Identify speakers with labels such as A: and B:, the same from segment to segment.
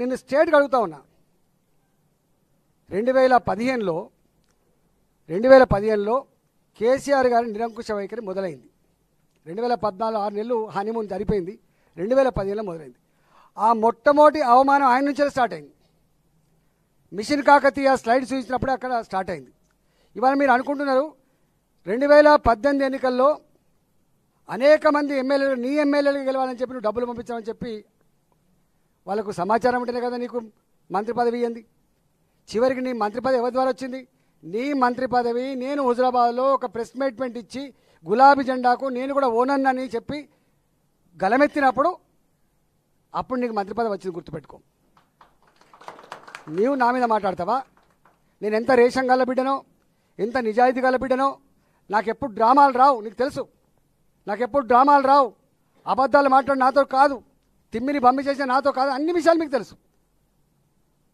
A: నిన్న స్టేట్ అడుగుతా ఉన్నా రెండు వేల పదిహేనులో రెండు వేల పదిహేనులో కేసీఆర్ గారి నిరంకుశ వైఖరి మొదలైంది రెండు వేల పద్నాలుగు ఆరు నెలలు హనీమూన్ జరిపోయింది రెండు వేల పదిహేనులో మొదలైంది ఆ మొట్టమొదటి అవమానం ఆయన నుంచే స్టార్ట్ అయింది మిషన్ కాకతీయ స్లైడ్ చూసినప్పుడే అక్కడ స్టార్ట్ అయింది ఇవాళ మీరు అనుకుంటున్నారు రెండు వేల పద్దెనిమిది ఎన్నికల్లో అనేక మంది ఎమ్మెల్యేలు నీ ఎమ్మెల్యేలు గెలవాలని చెప్పి నువ్వు డబ్బులు పంపించామని చెప్పి వాళ్ళకు సమాచారం ఉంటేనే కదా నీకు మంత్రి పదవి ఇవ్వండి చివరికి నీ మంత్రి పదవి ఎవరి ద్వారా వచ్చింది నీ మంత్రి పదవి నేను హుజరాబాద్లో ఒక ప్రెస్ మీట్మెంట్ ఇచ్చి గులాబీ జెండాకు నేను కూడా ఓనన్నని చెప్పి గలమెత్తినప్పుడు అప్పుడు నీకు మంత్రి పదవి వచ్చింది గుర్తుపెట్టుకో నీవు నా మీద మాట్లాడతావా నేను ఎంత రేషం గల బిడ్డనో ఎంత నిజాయితీ గల బిడ్డనో నాకెప్పుడు డ్రామాలు రావు నీకు తెలుసు నాకెప్పుడు డ్రామాలు రావు అబద్ధాలు మాట్లాడి నాతో కాదు తిమ్మిని పంపించేసిన నాతో కాదు అన్ని విషయాలు మీకు తెలుసు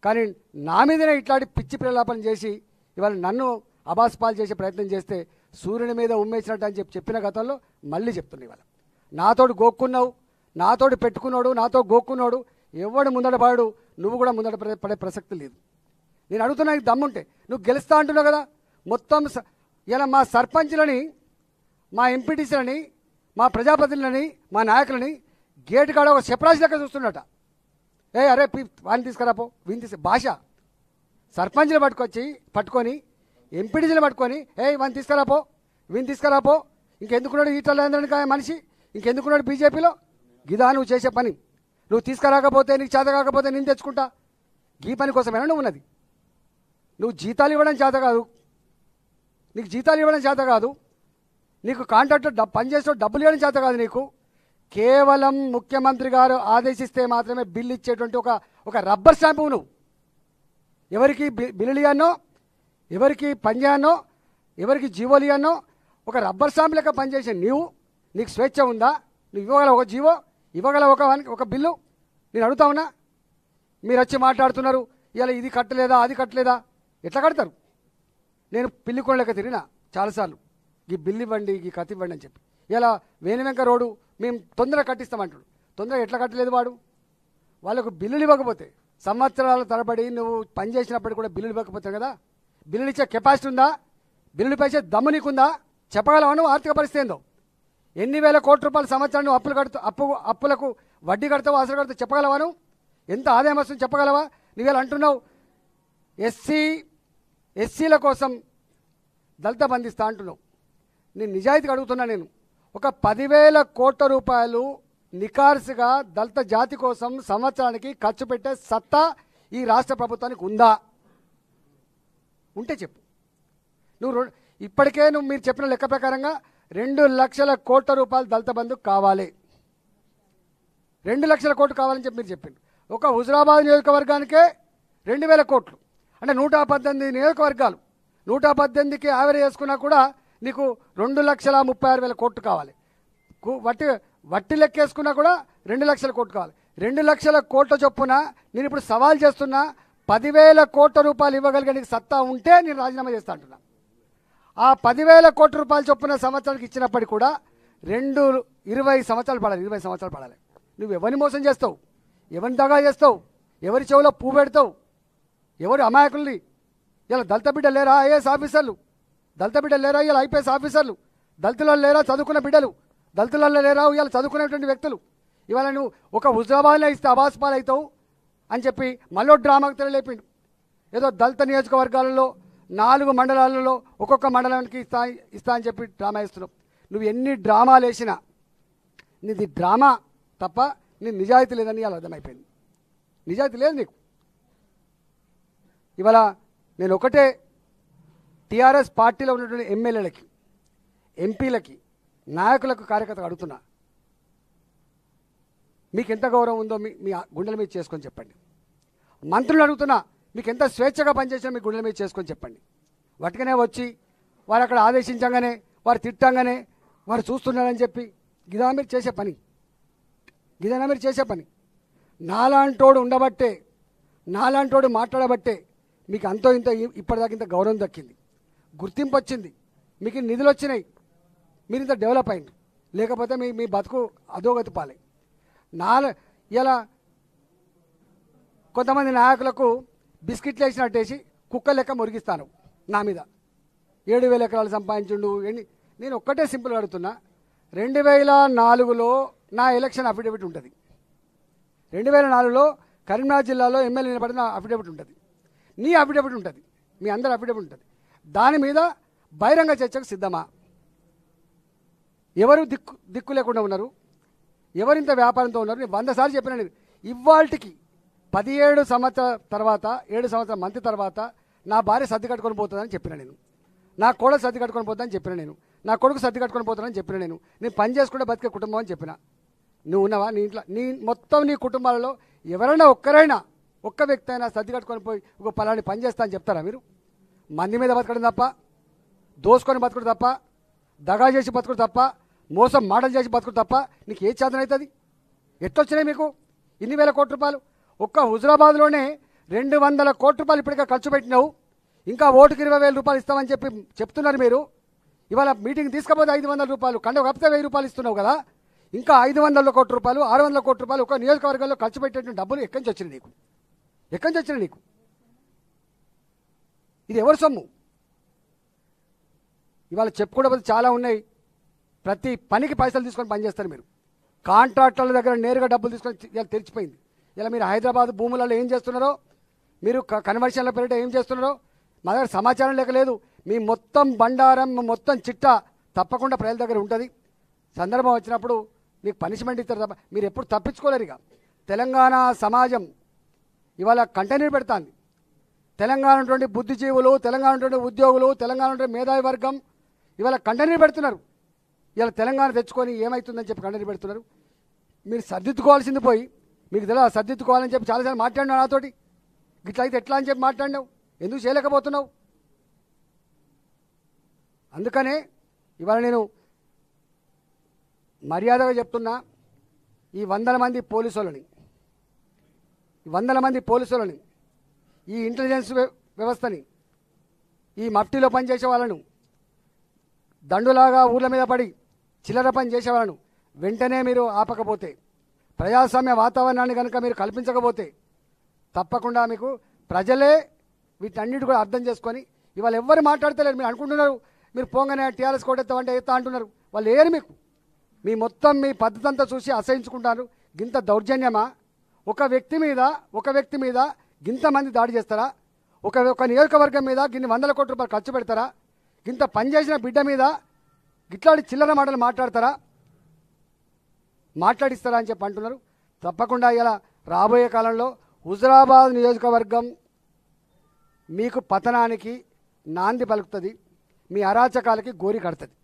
A: కానీ నా మీదనే ఇట్లాంటి పిచ్చి ప్రలాపన చేసి ఇవాళ నన్ను అబాస్పాలు చేసే ప్రయత్నం చేస్తే సూర్యుని మీద ఉమ్మేసినట్టు అని చెప్పి చెప్పిన గతంలో మళ్ళీ చెప్తున్నా ఇవాళ నాతోడు గోక్కున్నావు నాతోడు పెట్టుకున్నాడు నాతో గోక్కున్నాడు ఎవడు ముందడపాడు నువ్వు కూడా ముందడ పడే ప్రసక్తి లేదు నేను అడుగుతున్నా నీకు దమ్ముంటే నువ్వు గెలుస్తా అంటున్నావు కదా మొత్తం ఇలా మా సర్పంచ్లని మా ఎంపీటీసీలని మా ప్రజాప్రతినిధులని మా నాయకులని గేటు కాడ ఒక సెపరాజు లెక్క చూస్తున్నట ఏ అరే పీ వాడిని తీసుకురాపో వీని తీసుకు భాష సర్పంచ్ని పట్టుకొచ్చి పట్టుకొని ఎంపీడీజీలు పట్టుకొని ఏ వాడిని తీసుకురాపో వీని తీసుకురాపో ఇంకెందుకున్నాడు ఈటల మనిషి ఇంకెందుకున్నాడు బీజేపీలో గిదా నువ్వు చేసే పని నువ్వు తీసుకురాకపోతే నీకు చేత కాకపోతే నేను తెచ్చుకుంటా ఈ పని కోసమేనా నువ్వు ఉన్నది నువ్వు జీతాలు ఇవ్వడం చేత కాదు నీకు జీతాలు ఇవ్వడం చేత కాదు నీకు కాంట్రాక్టర్ పనిచేసే డబ్బులు ఇవ్వడం చేత కాదు నీకు కేవలం ముఖ్యమంత్రి గారు ఆదేశిస్తే మాత్రమే బిల్లు ఇచ్చేటువంటి ఒక ఒక రబ్బర్ స్టాంపు నువ్వు ఎవరికి బిల్లులియానో ఎవరికి పనిచేయానో ఎవరికి జీవోలియానో ఒక రబ్బర్ స్టాంపు లెక్క పనిచేసే నీవు నీకు స్వేచ్ఛ ఉందా నువ్వు ఇవ్వగల ఒక జీవో ఇవ్వగల ఒక ఒక బిల్లు నేను అడుగుతా ఉన్నా మీరు వచ్చి మాట్లాడుతున్నారు ఇలా ఇది కట్టలేదా అది కట్టలేదా ఎట్లా కడతారు నేను పిల్లి కొనలేక తిరిగినా చాలాసార్లు ఈ బిల్లు ఇవ్వండి ఈ కత్తి ఇవ్వండి అని చెప్పి ఇలా వేణువెంక రోడ్డు మేము తొందరగా కట్టిస్తామంటాడు తొందరగా ఎట్లా కట్టలేదు వాడు వాళ్ళకు బిల్లులు ఇవ్వకపోతే సంవత్సరాల తరబడి నువ్వు పనిచేసినప్పుడు కూడా బిల్లులు ఇవ్వకపోతే కదా బిల్లులు ఇచ్చే కెపాసిటీ ఉందా బిల్లులు పైసే దమ్ము నీకుందా చెప్పగలవాను ఆర్థిక పరిస్థితి ఏందో ఎన్ని వేల కోట్ల రూపాయల సంవత్సరాన్ని అప్పులు కడుతూ అప్పు అప్పులకు వడ్డీ కడతావు అసలు కడుతూ చెప్పగలవాను ఎంత ఆదాయం వస్తుంది చెప్పగలవా నువ్వు ఇలా అంటున్నావు ఎస్సీ ఎస్సీల కోసం దళిత బంధిస్తా అంటున్నావు నేను నిజాయితీగా అడుగుతున్నా నేను ఒక పదివేల కోట్ల రూపాయలు నికార్సుగా దళిత జాతి కోసం సంవత్సరానికి ఖర్చు పెట్టే సత్తా ఈ రాష్ట్ర ప్రభుత్వానికి ఉందా ఉంటే చెప్పు నువ్వు ఇప్పటికే నువ్వు మీరు చెప్పిన లెక్క ప్రకారంగా రెండు లక్షల కోట్ల రూపాయలు దళిత బంధు కావాలి రెండు లక్షల కోట్లు కావాలని చెప్పి మీరు చెప్పిండు ఒక హుజరాబాద్ నియోజకవర్గానికే రెండు వేల కోట్లు అంటే నూట పద్దెనిమిది నియోజకవర్గాలు నూట పద్దెనిమిదికి యావరేజ్ వేసుకున్నా కూడా నీకు రెండు లక్షల ముప్పై ఆరు వేల కోట్లు కావాలి వట్టి వట్టి లెక్కేసుకున్నా కూడా రెండు లక్షల కోట్లు కావాలి రెండు లక్షల కోట్ల చొప్పున నేను ఇప్పుడు సవాల్ చేస్తున్నా పదివేల కోట్ల రూపాయలు ఇవ్వగలిగే నీకు సత్తా ఉంటే నేను రాజీనామా చేస్తా అంటున్నా ఆ పదివేల కోట్ల రూపాయలు చొప్పున సంవత్సరానికి ఇచ్చినప్పటికీ కూడా రెండు ఇరవై సంవత్సరాలు పడాలి ఇరవై సంవత్సరాలు పడాలి నువ్వు ఎవరిని మోసం చేస్తావు ఎవరిని దగా చేస్తావు ఎవరి చెవులో పూ పెడతావు ఎవరు అమాయకుల్ని ఇలా దళిత బిడ్డ లేరా ఐఏఎస్ ఆఫీసర్లు దళిత బిడ్డలు లేరా ఇవాళ ఐపీఎస్ ఆఫీసర్లు దళితులలో లేరా చదువుకున్న బిడ్డలు దళితులలో లేరా ఇవాళ చదువుకునేటువంటి వ్యక్తులు ఇవాళ నువ్వు ఒక హుజరాబాద్లో ఇస్తే అవాస్ అవుతావు అని చెప్పి మళ్ళీ డ్రామాకు తెరలేపిండు ఏదో దళిత నియోజకవర్గాలలో నాలుగు మండలాలలో ఒక్కొక్క మండలానికి ఇస్తా ఇస్తా అని చెప్పి డ్రామా ఇస్తున్నావు నువ్వు ఎన్ని డ్రామాలు వేసినా నీది డ్రామా తప్ప నీ నిజాయితీ లేదని ఇవాళ అర్థమైపోయింది నిజాయితీ లేదు నీకు ఇవాళ నేను ఒకటే టీఆర్ఎస్ పార్టీలో ఉన్నటువంటి ఎమ్మెల్యేలకి ఎంపీలకి నాయకులకు కార్యకర్తలు అడుగుతున్నా మీకు ఎంత గౌరవం ఉందో మీ మీ గుండెల మీద చేసుకొని చెప్పండి మంత్రులు అడుగుతున్నా మీకు ఎంత స్వేచ్ఛగా పనిచేసినా మీ గుండెల మీద చేసుకొని చెప్పండి వాటికనే వచ్చి వారు అక్కడ ఆదేశించగానే వారు తిట్టంగానే వారు చూస్తున్నారని చెప్పి గిదా మీరు చేసే పని ఇదేనా మీరు చేసే పని నాలాంటోడు ఉండబట్టే నాలాంటోడు మాట్లాడబట్టే మీకు అంతో ఇంత ఇప్పటిదాకా ఇంత గౌరవం దక్కింది గుర్తింపు వచ్చింది మీకు నిధులు వచ్చినాయి మీరు ఇంత డెవలప్ అయింది లేకపోతే మీ మీ బతుకు అధోగతి పాలే నాలు ఇలా కొంతమంది నాయకులకు బిస్కెట్లు వేసినట్టేసి కుక్క లెక్క మురిగిస్తాను నా మీద ఏడు వేల ఎకరాలు సంపాదించుండు ఎన్ని నేను ఒక్కటే సింపుల్ అడుగుతున్నా రెండు వేల నాలుగులో నా ఎలక్షన్ అఫిడవిట్ ఉంటుంది రెండు వేల నాలుగులో కరీంనగర్ జిల్లాలో ఎమ్మెల్యే నిలబడిన అఫిడవిట్ ఉంటుంది నీ అఫిడవిట్ ఉంటుంది మీ అందరి అఫిడవిట్ ఉంటుంది దాని మీద బహిరంగ చర్చకు సిద్ధమా ఎవరు దిక్కు దిక్కు లేకుండా ఉన్నారు ఎవరింత వ్యాపారంతో ఉన్నారు నేను వంద సార్లు చెప్పిన ఇవాళకి పదిహేడు సంవత్సరాల తర్వాత ఏడు సంవత్సరాల మంత్రి తర్వాత నా భార్య సర్ది కట్టుకొని పోతుందని చెప్పిన నేను నా కోడలు సర్ది కట్టుకొని పోతుందని చెప్పిన నేను నా కొడుకు సర్ది కట్టుకొని పోతానని చెప్పిన నేను నేను పని చేసుకుంటే బతికే కుటుంబం అని చెప్పిన నువ్వు ఉన్నావా నీ ఇంట్లో నీ మొత్తం నీ కుటుంబాలలో ఎవరైనా ఒక్కరైనా ఒక్క వ్యక్తి అయినా సర్ది కట్టుకొని పోయి ఒక పలాని పని చేస్తా అని చెప్తారా మీరు మంది మీద బతకడం తప్ప దోసుకొని బతకడం తప్ప దగా చేసి బతుకుడు తప్ప మోసం మాటలు చేసి బతుకుడు తప్ప నీకు ఏ చేతన అవుతుంది ఎట్లొచ్చినాయి మీకు ఇన్ని వేల కోట్ల రూపాయలు ఒక్క హుజరాబాద్లోనే రెండు వందల కోట్ల రూపాయలు ఇప్పటికే ఖర్చు పెట్టినావు ఇంకా ఓటుకి ఇరవై వేల రూపాయలు ఇస్తామని చెప్పి చెప్తున్నారు మీరు ఇవాళ మీటింగ్ తీసుకపోతే ఐదు వందల రూపాయలు కండ కప్పితే వెయ్యి రూపాయలు ఇస్తున్నావు కదా ఇంకా ఐదు వందల కోట్ల రూపాయలు ఆరు వందల కోట్ల రూపాయలు ఒక నియోజకవర్గంలో ఖర్చు పెట్టేటువంటి డబ్బులు ఎక్కడి నుంచి వచ్చినాయి నీకు ఎక్కడి నుంచి వచ్చినాయి నీకు ఇది ఎవరు సొమ్ము ఇవాళ చెప్పుకోవడం చాలా ఉన్నాయి ప్రతి పనికి పైసలు తీసుకొని పనిచేస్తారు మీరు కాంట్రాక్టర్ల దగ్గర నేరుగా డబ్బులు తీసుకొని ఇలా తెరిచిపోయింది ఇలా మీరు హైదరాబాద్ భూములలో ఏం చేస్తున్నారో మీరు కన్వర్షన్ల పేరిట ఏం చేస్తున్నారో మా దగ్గర సమాచారం లేక లేదు మీ మొత్తం బండారం మొత్తం చిట్ట తప్పకుండా ప్రజల దగ్గర ఉంటుంది సందర్భం వచ్చినప్పుడు మీకు పనిష్మెంట్ ఇస్తారు తప్ప మీరు ఎప్పుడు తప్పించుకోలేరు ఇక తెలంగాణ సమాజం ఇవాళ కంటైనర్ పెడతాంది తెలంగాణ బుద్ధిజీవులు తెలంగాణ ఉద్యోగులు తెలంగాణ మేధావి వర్గం ఇవాళ కండని పెడుతున్నారు ఇవాళ తెలంగాణ తెచ్చుకొని ఏమవుతుందని చెప్పి కండని పెడుతున్నారు మీరు సర్దిద్దుకోవాల్సింది పోయి మీకు తెలియదు సర్దిద్దుకోవాలని చెప్పి చాలాసార్లు మాట్లాడినావు నాతోటి ఇట్లా అయితే ఎట్లా అని చెప్పి మాట్లాడినావు ఎందుకు చేయలేకపోతున్నావు అందుకనే ఇవాళ నేను మర్యాదగా చెప్తున్నా ఈ వందల మంది పోలీసులని వందల మంది పోలీసులని ఈ ఇంటెలిజెన్స్ వ్యవస్థని ఈ మఫ్టీలో పనిచేసే వాళ్ళను దండులాగా ఊర్ల మీద పడి చిల్లర పని చేసే వాళ్ళను వెంటనే మీరు ఆపకపోతే ప్రజాస్వామ్య వాతావరణాన్ని కనుక మీరు కల్పించకపోతే తప్పకుండా మీకు ప్రజలే వీటన్నిటి కూడా అర్థం చేసుకొని ఇవాళ ఎవ్వరు మాట్లాడతలేరు మీరు అనుకుంటున్నారు మీరు పోగానే టీఆర్ఎస్ కోటెత్తామంటే ఎత్తా అంటున్నారు వాళ్ళు లేరు మీకు మీ మొత్తం మీ పద్ధతి చూసి అసహించుకుంటారు ఇంత దౌర్జన్యమా ఒక వ్యక్తి మీద ఒక వ్యక్తి మీద ఇంతమంది దాడి చేస్తారా ఒక ఒక నియోజకవర్గం మీద గిన్ని వందల కోట్ల రూపాయలు ఖర్చు పెడతారా గింత పనిచేసిన బిడ్డ మీద గిట్లాడి చిల్లర మాటలు మాట్లాడతారా మాట్లాడిస్తారా అని చెప్పి అంటున్నారు తప్పకుండా ఇలా రాబోయే కాలంలో హుజరాబాద్ నియోజకవర్గం మీకు పతనానికి నాంది పలుకుతుంది మీ అరాచకాలకి గోరి కడుతుంది